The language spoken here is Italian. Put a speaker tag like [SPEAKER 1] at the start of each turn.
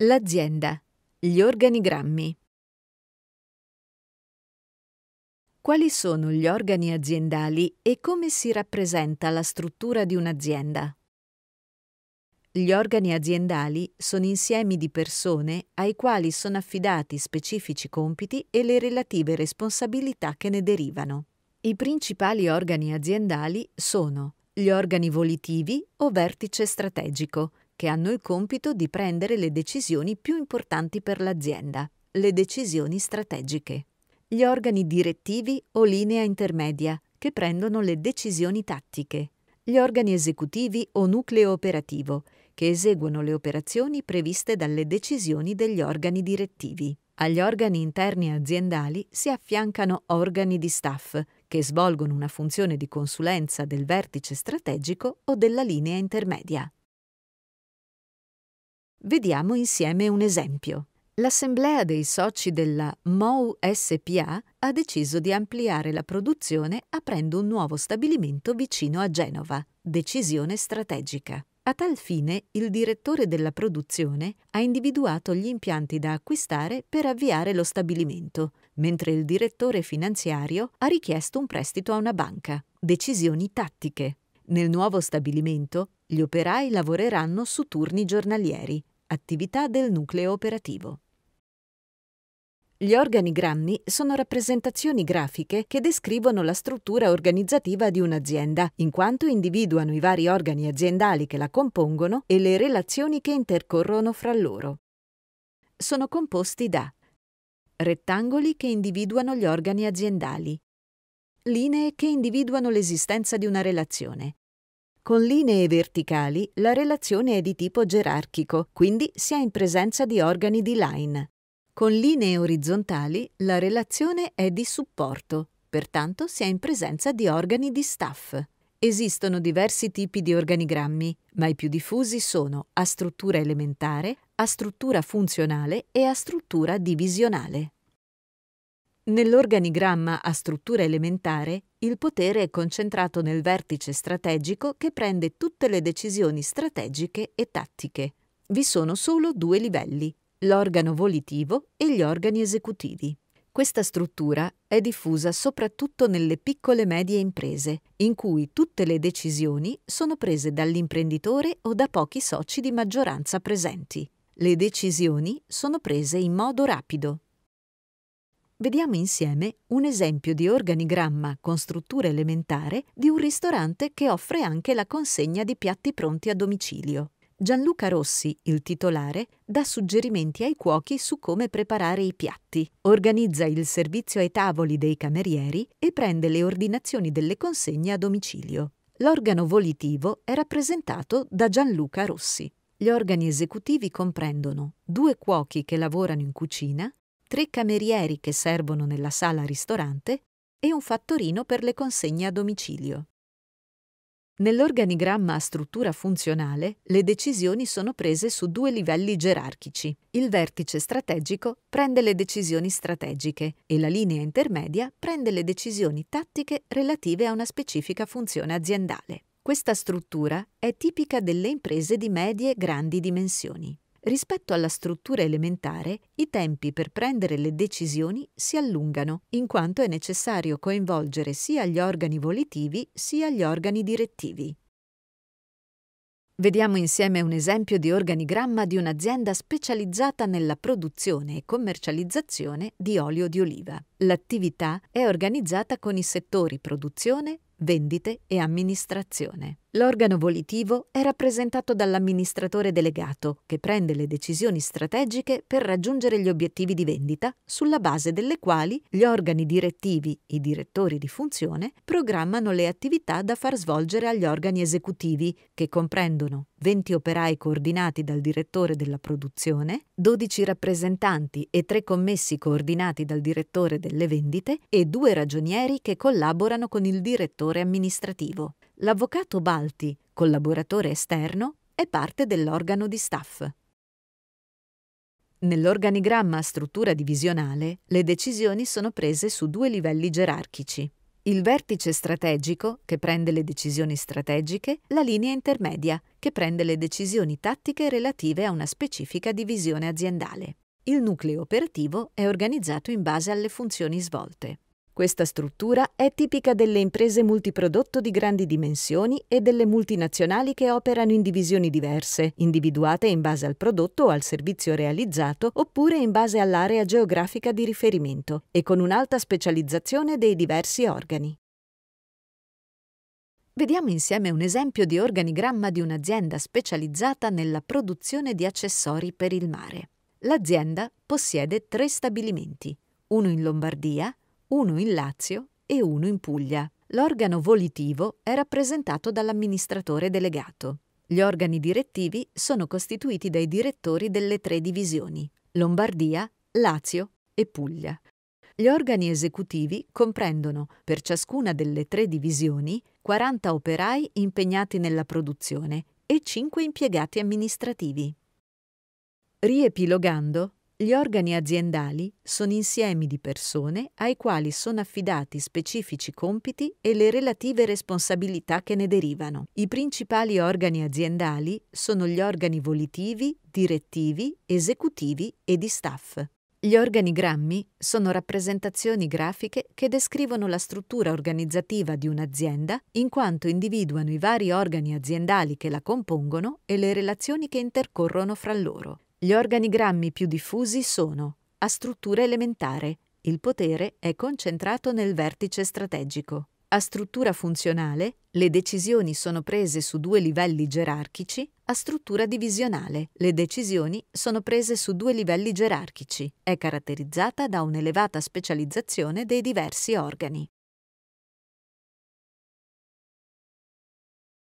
[SPEAKER 1] L'azienda. Gli organigrammi. Quali sono gli organi aziendali e come si rappresenta la struttura di un'azienda? Gli organi aziendali sono insiemi di persone ai quali sono affidati specifici compiti e le relative responsabilità che ne derivano. I principali organi aziendali sono gli organi volitivi o vertice strategico, che hanno il compito di prendere le decisioni più importanti per l'azienda, le decisioni strategiche. Gli organi direttivi o linea intermedia, che prendono le decisioni tattiche. Gli organi esecutivi o nucleo operativo, che eseguono le operazioni previste dalle decisioni degli organi direttivi. Agli organi interni aziendali si affiancano organi di staff, che svolgono una funzione di consulenza del vertice strategico o della linea intermedia. Vediamo insieme un esempio. L'assemblea dei soci della MOU SPA ha deciso di ampliare la produzione aprendo un nuovo stabilimento vicino a Genova. Decisione strategica. A tal fine, il direttore della produzione ha individuato gli impianti da acquistare per avviare lo stabilimento, mentre il direttore finanziario ha richiesto un prestito a una banca. Decisioni tattiche. Nel nuovo stabilimento, gli operai lavoreranno su turni giornalieri, Attività del nucleo operativo. Gli organigrammi sono rappresentazioni grafiche che descrivono la struttura organizzativa di un'azienda, in quanto individuano i vari organi aziendali che la compongono e le relazioni che intercorrono fra loro. Sono composti da rettangoli che individuano gli organi aziendali, linee che individuano l'esistenza di una relazione, con linee verticali la relazione è di tipo gerarchico, quindi si è in presenza di organi di line. Con linee orizzontali la relazione è di supporto, pertanto si è in presenza di organi di staff. Esistono diversi tipi di organigrammi, ma i più diffusi sono a struttura elementare, a struttura funzionale e a struttura divisionale. Nell'organigramma a struttura elementare, il potere è concentrato nel vertice strategico che prende tutte le decisioni strategiche e tattiche. Vi sono solo due livelli, l'organo volitivo e gli organi esecutivi. Questa struttura è diffusa soprattutto nelle piccole e medie imprese, in cui tutte le decisioni sono prese dall'imprenditore o da pochi soci di maggioranza presenti. Le decisioni sono prese in modo rapido, Vediamo insieme un esempio di organigramma con struttura elementare di un ristorante che offre anche la consegna di piatti pronti a domicilio. Gianluca Rossi, il titolare, dà suggerimenti ai cuochi su come preparare i piatti, organizza il servizio ai tavoli dei camerieri e prende le ordinazioni delle consegne a domicilio. L'organo volitivo è rappresentato da Gianluca Rossi. Gli organi esecutivi comprendono due cuochi che lavorano in cucina, tre camerieri che servono nella sala ristorante e un fattorino per le consegne a domicilio. Nell'organigramma a struttura funzionale le decisioni sono prese su due livelli gerarchici. Il vertice strategico prende le decisioni strategiche e la linea intermedia prende le decisioni tattiche relative a una specifica funzione aziendale. Questa struttura è tipica delle imprese di medie e grandi dimensioni rispetto alla struttura elementare, i tempi per prendere le decisioni si allungano, in quanto è necessario coinvolgere sia gli organi volitivi sia gli organi direttivi. Vediamo insieme un esempio di organigramma di un'azienda specializzata nella produzione e commercializzazione di olio di oliva. L'attività è organizzata con i settori produzione, vendite e amministrazione. L'organo volitivo è rappresentato dall'amministratore delegato che prende le decisioni strategiche per raggiungere gli obiettivi di vendita sulla base delle quali gli organi direttivi, i direttori di funzione, programmano le attività da far svolgere agli organi esecutivi che comprendono 20 operai coordinati dal direttore della produzione, 12 rappresentanti e 3 commessi coordinati dal direttore delle vendite e 2 ragionieri che collaborano con il direttore amministrativo l'avvocato Balti, collaboratore esterno, è parte dell'organo di staff. Nell'organigramma struttura divisionale le decisioni sono prese su due livelli gerarchici. Il vertice strategico, che prende le decisioni strategiche, la linea intermedia, che prende le decisioni tattiche relative a una specifica divisione aziendale. Il nucleo operativo è organizzato in base alle funzioni svolte. Questa struttura è tipica delle imprese multiprodotto di grandi dimensioni e delle multinazionali che operano in divisioni diverse, individuate in base al prodotto o al servizio realizzato oppure in base all'area geografica di riferimento e con un'alta specializzazione dei diversi organi. Vediamo insieme un esempio di organigramma di un'azienda specializzata nella produzione di accessori per il mare. L'azienda possiede tre stabilimenti, uno in Lombardia, uno in Lazio e uno in Puglia. L'organo volitivo è rappresentato dall'amministratore delegato. Gli organi direttivi sono costituiti dai direttori delle tre divisioni, Lombardia, Lazio e Puglia. Gli organi esecutivi comprendono, per ciascuna delle tre divisioni, 40 operai impegnati nella produzione e 5 impiegati amministrativi. Riepilogando, gli organi aziendali sono insiemi di persone ai quali sono affidati specifici compiti e le relative responsabilità che ne derivano. I principali organi aziendali sono gli organi volitivi, direttivi, esecutivi e di staff. Gli organigrammi sono rappresentazioni grafiche che descrivono la struttura organizzativa di un'azienda in quanto individuano i vari organi aziendali che la compongono e le relazioni che intercorrono fra loro. Gli organigrammi più diffusi sono a struttura elementare, il potere è concentrato nel vertice strategico. A struttura funzionale, le decisioni sono prese su due livelli gerarchici. A struttura divisionale, le decisioni sono prese su due livelli gerarchici. È caratterizzata da un'elevata specializzazione dei diversi organi.